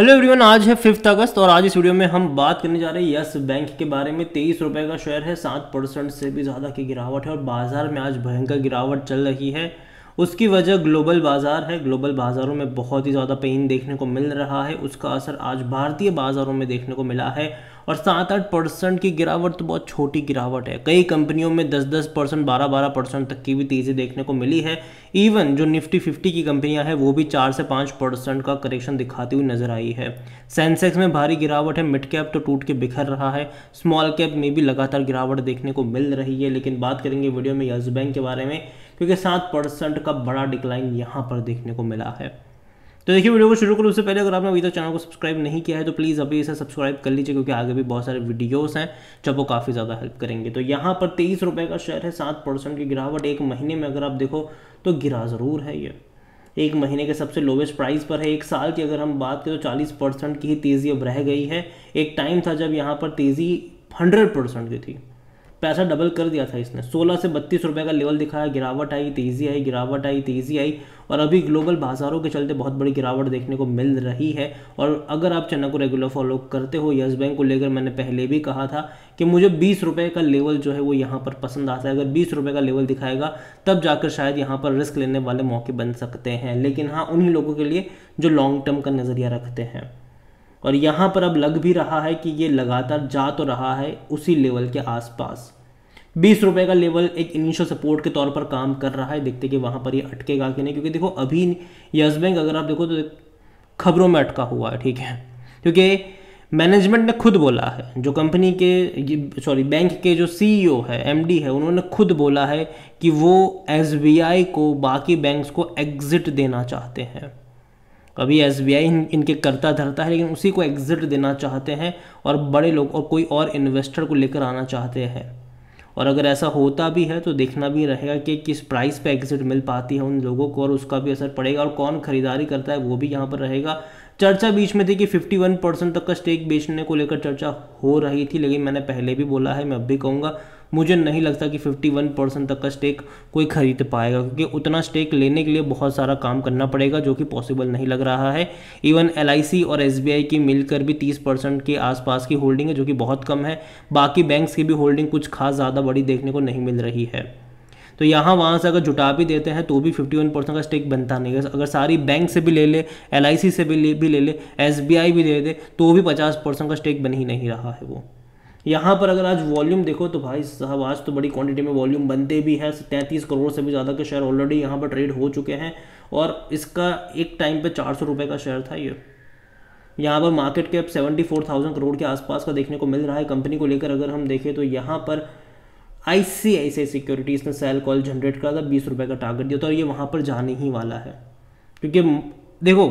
hello everyone आज है fifth अगस्त और आज इस वीडियो में हम बात करने जा रहे हैं यस बैंक के बारे में तेईस रुपये का शेयर है सात परसेंट से भी ज़्यादा की गिरावट है और बाजार में आज भयंकर गिरावट चल रही है उसकी वजह ग्लोबल बाज़ार है ग्लोबल बाज़ारों में बहुत ही ज़्यादा पेन देखने को मिल रहा है उसका असर आज भारतीय बाज़ारों में देखने को मिला है और सात आठ परसेंट की गिरावट तो बहुत छोटी गिरावट है कई कंपनियों में दस दस परसेंट बारह बारह परसेंट तक की भी तेज़ी देखने को मिली है इवन जो निफ्टी फिफ्टी की कंपनियां हैं वो भी चार से पाँच परसेंट का करेक्शन दिखाती हुई नजर आई है सेंसेक्स में भारी गिरावट है मिड कैप तो टूट के बिखर रहा है स्मॉल कैप में भी लगातार गिरावट देखने को मिल रही है लेकिन बात करेंगे वीडियो में यस बैंक के बारे में क्योंकि सात परसेंट का बड़ा डिक्लाइन यहाँ पर देखने को मिला है तो देखिए वीडियो को शुरू करूँ उससे पहले अगर आपने अभी तक चैनल को सब्सक्राइब नहीं किया है तो प्लीज़ अभी इसे सब्सक्राइब कर लीजिए क्योंकि आगे भी बहुत सारे वीडियोस हैं जब वो काफ़ी ज़्यादा हेल्प करेंगे तो यहाँ पर तेईस रुपये का शेयर है सात परसेंट की गिरावट एक महीने में अगर आप देखो तो गिरा ज़रूर है ये एक महीने के सबसे लोवेस्ट प्राइस पर है एक साल की अगर हम बात करें तो चालीस परसेंट की ही तेज़ी अब रह गई है एक टाइम था जब यहाँ पर तेज़ी हंड्रेड परसेंट की थी पैसा डबल कर दिया था इसने 16 से बत्तीस रुपये का लेवल दिखाया गिरावट आई तेज़ी आई गिरावट आई तेज़ी आई और अभी ग्लोबल बाजारों के चलते बहुत बड़ी गिरावट देखने को मिल रही है और अगर आप चैनल को रेगुलर फॉलो करते हो यस बैंक को लेकर मैंने पहले भी कहा था कि मुझे बीस रुपये का लेवल जो है वो यहाँ पर पसंद आता है अगर बीस रुपये का लेवल दिखाएगा तब जाकर शायद यहाँ पर रिस्क लेने वाले मौके बन सकते हैं लेकिन हाँ उन्हीं लोगों के लिए जो लॉन्ग टर्म का नज़रिया रखते हैं और यहाँ पर अब लग भी रहा है कि ये लगातार जा तो रहा है उसी लेवल के आसपास बीस रुपए का लेवल एक इनिशियल सपोर्ट के तौर पर काम कर रहा है देखते कि वहाँ पर ये अटकेगा कि नहीं क्योंकि देखो अभी यस बैंक अगर आप देखो तो खबरों में अटका हुआ है ठीक है क्योंकि मैनेजमेंट ने खुद बोला है जो कंपनी के सॉरी बैंक के जो सीईओ e है एमडी है उन्होंने खुद बोला है कि वो एसबीआई को बाकी बैंक्स को एग्ज़िट देना चाहते हैं अभी एस बी आई इन, इनके करता धरता है लेकिन उसी को एग्जिट देना चाहते हैं और बड़े लोग और कोई और इन्वेस्टर को लेकर आना चाहते हैं और अगर ऐसा होता भी है तो देखना भी रहेगा कि किस प्राइस पे एग्जिट मिल पाती है उन लोगों को और उसका भी असर पड़ेगा और कौन खरीदारी करता है वो भी यहाँ पर रहेगा चर्चा बीच में थी कि 51 परसेंट तक का स्टेक बेचने को लेकर चर्चा हो रही थी लेकिन मैंने पहले भी बोला है मैं अब भी कहूँगा मुझे नहीं लगता कि 51 परसेंट तक का स्टेक कोई खरीद पाएगा क्योंकि उतना स्टेक लेने के लिए बहुत सारा काम करना पड़ेगा जो कि पॉसिबल नहीं लग रहा है इवन एल और एस की मिलकर भी तीस परसेंट के आसपास की होल्डिंग है जो कि बहुत कम है बाकी बैंक्स की भी होल्डिंग कुछ खास ज़्यादा बड़ी देखने को नहीं मिल रही है तो यहाँ वहाँ से अगर जुटा भी देते हैं तो भी 51 परसेंट का स्टेक बनता नहीं है अगर सारी बैंक से भी ले ले एल से भी ले भी ले ले एस भी दे दे तो भी 50 परसेंट का स्टेक बन ही नहीं रहा है वो यहाँ पर अगर आज वॉल्यूम देखो तो भाई साहब आज तो बड़ी क्वांटिटी में वॉल्यूम बनते भी हैं तैंतीस करोड़ से भी ज़्यादा के शेयर ऑलरेडी यहाँ पर ट्रेड हो चुके हैं और इसका एक टाइम पे चार सौ रुपये का शेयर था ये यहाँ पर market cap seventy four thousand crore के आसपास का देखने को मिल रहा है कंपनी को लेकर अगर हम देखें तो यहाँ पर I C I C securities ने सेल कॉल जनरेट करा था बीस रुपये का टारगेट दिया था और ये वहाँ पर जाने ही वाला है क्योंकि देखो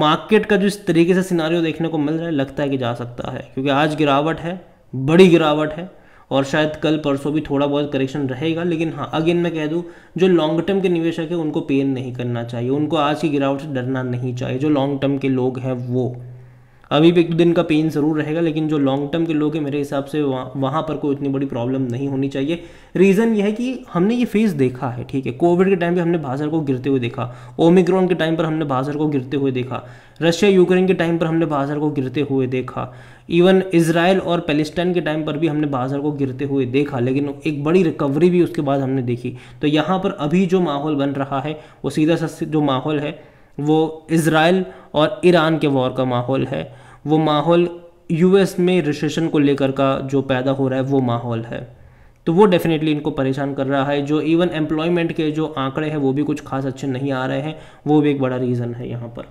मार्केट का जो इस तरीके से सिनारियो देखने को मिल रहा है लगता है कि जा सकता है क्योंकि आज गिरावट है बड़ी गिरावट है और शायद कल परसों भी थोड़ा बहुत करेक्शन रहेगा लेकिन हाँ अगेन मैं कह दूँ जो लॉन्ग टर्म के निवेशक है उनको पेन नहीं करना चाहिए उनको आज की गिरावट से डरना नहीं चाहिए जो लॉन्ग टर्म के लोग हैं वो अभी भी एक दिन का पेन ज़रूर रहेगा लेकिन जो लॉन्ग टर्म के लोग हैं मेरे हिसाब से वहाँ वहाँ पर कोई इतनी बड़ी प्रॉब्लम नहीं होनी चाहिए रीज़न ये है कि हमने ये फेज़ देखा है ठीक है कोविड के टाइम पर हमने भाजर को गिरते हुए देखा ओमिक्रॉन के टाइम पर हमने भाजर को गिरते हुए देखा रशिया यूक्रेन के टाइम पर हमने बाजार को गिरते हुए देखा इवन इसराइल और पेलिस्टाइन के टाइम पर भी हमने बाजार को गिरते हुए देखा लेकिन एक बड़ी रिकवरी भी उसके बाद हमने देखी तो यहाँ पर अभी जो माहौल बन रहा है वो सीधा सा जो माहौल है वो इसराइल और ईरान के वॉर का माहौल है वो माहौल यूएस में रिसेशन को लेकर का जो पैदा हो रहा है वो माहौल है तो वो डेफिनेटली इनको परेशान कर रहा है जो इवन एम्प्लॉयमेंट के जो आंकड़े हैं वो भी कुछ खास अच्छे नहीं आ रहे हैं वो भी एक बड़ा रीज़न है यहाँ पर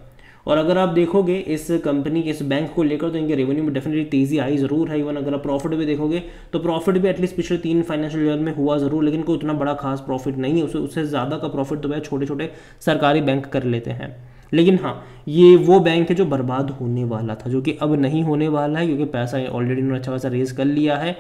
और अगर आप देखोगे इस कंपनी के इस बैंक को लेकर तो इनके रेवेन्यू में डेफिनेटली तेजी आई जरूर है इवन अगर आप प्रॉफिट भी देखोगे तो प्रॉफिट भी एटलीस्ट पिछले तीन फाइनेंशियल ईयर में हुआ जरूर लेकिन कोई उतना बड़ा खास प्रॉफिट नहीं है उससे उससे ज़्यादा का प्रॉफिट तो वह छोटे छोटे सरकारी बैंक कर लेते हैं लेकिन हाँ ये वो बैंक है जो बर्बाद होने वाला था जो कि अब नहीं होने वाला है क्योंकि पैसा ऑलरेडी उन्होंने अच्छा खासा रेज कर लिया है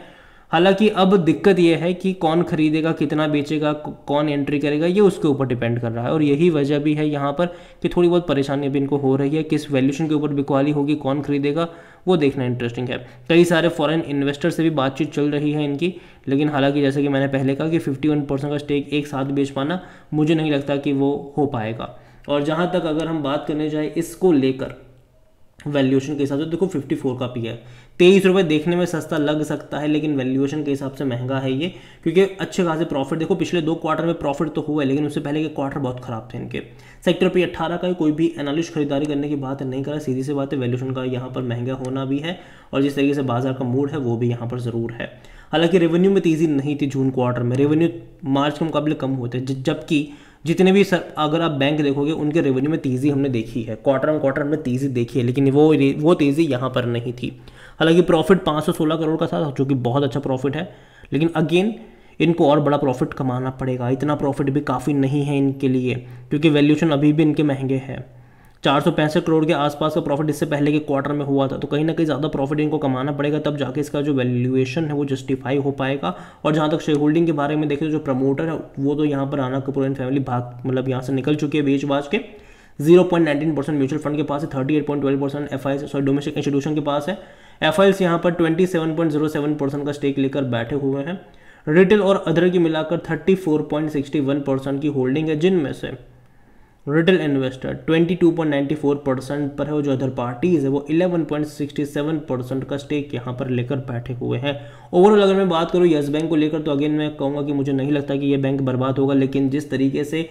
हालांकि अब दिक्कत यह है कि कौन खरीदेगा कितना बेचेगा कौन एंट्री करेगा ये उसके ऊपर डिपेंड कर रहा है और यही वजह भी है यहाँ पर कि थोड़ी बहुत परेशानी भी इनको हो रही है किस वैल्यूशन के ऊपर बिकवाली होगी कौन खरीदेगा वो देखना इंटरेस्टिंग है कई सारे फॉरेन इन्वेस्टर से भी बातचीत चल रही है इनकी लेकिन हालांकि जैसे कि मैंने पहले कहा कि फिफ्टी परसेंट का स्टेक एक साथ बेच पाना मुझे नहीं लगता कि वो हो पाएगा और जहाँ तक अगर हम बात करने जाए इसको लेकर वैल्यूएशन के हिसाब से देखो 54 का पी है तेईस रुपये देखने में सस्ता लग सकता है लेकिन वैल्यूएशन के हिसाब से महंगा है ये क्योंकि अच्छे खासे प्रॉफिट देखो पिछले दो क्वार्टर में प्रॉफिट तो हुआ है लेकिन उससे पहले के क्वार्टर बहुत खराब थे इनके सेक्टर पे 18 का कोई भी एनालिस्ट खरीदारी करने की बात नहीं करा सीधी सी बात है वैल्यूशन का यहाँ पर महंगा होना भी है और जिस तरीके से बाजार का मूड है वो भी यहाँ पर ज़रूर है हालांकि रेवेन्यू में तेज़ी नहीं थी जून क्वार्टर में रेवेन्यू मार्च के मुकाबले कम होते जबकि जितने भी सर, अगर आप बैंक देखोगे उनके रेवेन्यू में तेज़ी हमने देखी है क्वार्टर ऑन क्वार्टर हमने तेज़ी देखी है लेकिन वो वो तेज़ी यहाँ पर नहीं थी हालांकि प्रॉफिट 516 करोड़ का था जो कि बहुत अच्छा प्रॉफिट है लेकिन अगेन इनको और बड़ा प्रॉफिट कमाना पड़ेगा इतना प्रॉफिट भी काफ़ी नहीं है इनके लिए क्योंकि वैल्यूशन अभी भी इनके महंगे हैं चार सौ पैंसठ करोड़ के आसपास का प्रॉफिट इससे पहले के क्वार्टर में हुआ था तो कहीं ना कहीं ज़्यादा प्रॉफिट इनको कमाना पड़ेगा तब जाके इसका जो वैल्यूएशन है वो जस्टिफाई हो पाएगा और जहाँ तक शेयर होल्डिंग के बारे में देखें तो जो प्रमोटर है वो तो यहाँ पर राणा कपूर एंड फैमिली भाग मतलब यहाँ से निकल चुके हैं बेच बाज के zero point nineteen percent mutual fund के पास है thirty eight point twelve percent F I sorry domestic institution के पास है एफ आई यहाँ पर twenty seven point zero seven percent का स्टेक लेकर बैठे हुए हैं रिटेल और अदर की मिलाकर thirty four point sixty one percent की होल्डिंग है जिनमें से रिटेल इन्वेस्टर 22.94 परसेंट पर है और जो अदर पार्टीज है वो 11.67 परसेंट का स्टेक यहाँ पर लेकर बैठे हुए हैं ओवरऑल अगर मैं बात करूँ येस बैंक को लेकर तो अगेन मैं कहूँगा कि मुझे नहीं लगता कि ये बैंक बर्बाद होगा लेकिन जिस तरीके से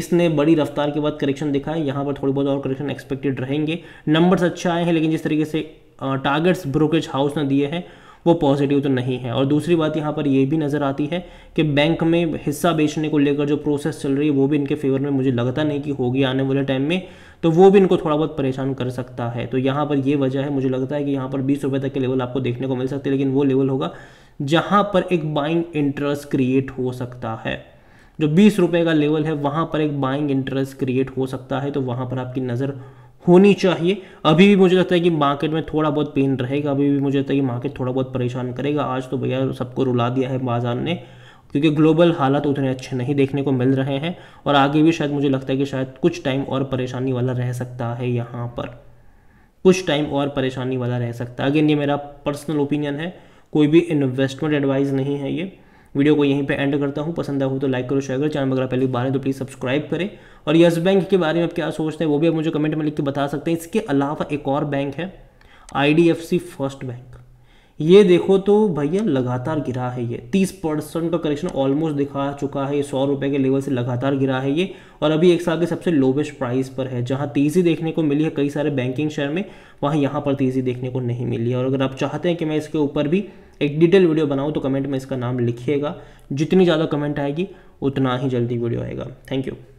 इसने बड़ी रफ्तार के बाद करेक्शन दिखा है यहाँ पर थोड़ी बहुत और करेक्शन एक्सपेक्टेड रहेंगे नंबर्स अच्छा आए हैं लेकिन जिस तरीके से टारगेट्स ब्रोकेज हाउस ने दिए हैं वो पॉजिटिव तो नहीं है और दूसरी बात यहाँ पर ये भी नज़र आती है कि बैंक में हिस्सा बेचने को लेकर जो प्रोसेस चल रही है वो भी इनके फेवर में मुझे लगता नहीं कि होगी आने वाले टाइम में तो वो भी इनको थोड़ा बहुत परेशान कर सकता है तो यहाँ पर ये वजह है मुझे लगता है कि यहाँ पर बीस रुपये तक के लेवल आपको देखने को मिल सकते हैं लेकिन वो लेवल होगा जहाँ पर एक बाइंग इंटरेस्ट क्रिएट हो सकता है जो बीस रुपये का लेवल है वहाँ पर एक बाइंग इंटरेस्ट क्रिएट हो सकता है तो वहाँ पर आपकी नज़र होनी चाहिए अभी भी मुझे लगता है कि मार्केट में थोड़ा बहुत पेन रहेगा अभी भी मुझे लगता है कि मार्केट थोड़ा बहुत परेशान करेगा आज तो भैया सबको रुला दिया है बाजार ने क्योंकि ग्लोबल हालात तो उतने अच्छे नहीं देखने को मिल रहे हैं और आगे भी शायद मुझे लगता है कि शायद कुछ टाइम और परेशानी वाला रह सकता है यहाँ पर कुछ टाइम और परेशानी वाला रह सकता है अगेन ये मेरा पर्सनल ओपिनियन है कोई भी इन्वेस्टमेंट एडवाइस नहीं है ये वीडियो को यहीं पे एंड करता हूँ पसंद आया हो तो लाइक करो शेयर करो चैनल वगैरह पहले बार है तो प्लीज़ सब्सक्राइब करें और यस बैंक के बारे में आप क्या सोचते हैं वो भी आप मुझे कमेंट में लिख के बता सकते हैं इसके अलावा एक और बैंक है आई फर्स्ट बैंक ये देखो तो भैया लगातार गिरा है ये तीस परसेंट का करेक्शन ऑलमोस्ट दिखा चुका है ये सौ रुपये के लेवल से लगातार गिरा है ये और अभी एक साल के सबसे लोवेस्ट प्राइस पर है जहाँ तेज़ी देखने को मिली है कई सारे बैंकिंग शेयर में वहाँ यहाँ पर तेज़ी देखने को नहीं मिली है और अगर आप चाहते हैं कि मैं इसके ऊपर भी एक डिटेल वीडियो बनाऊँ तो कमेंट में इसका नाम लिखिएगा जितनी ज़्यादा कमेंट आएगी उतना ही जल्दी वीडियो आएगा थैंक यू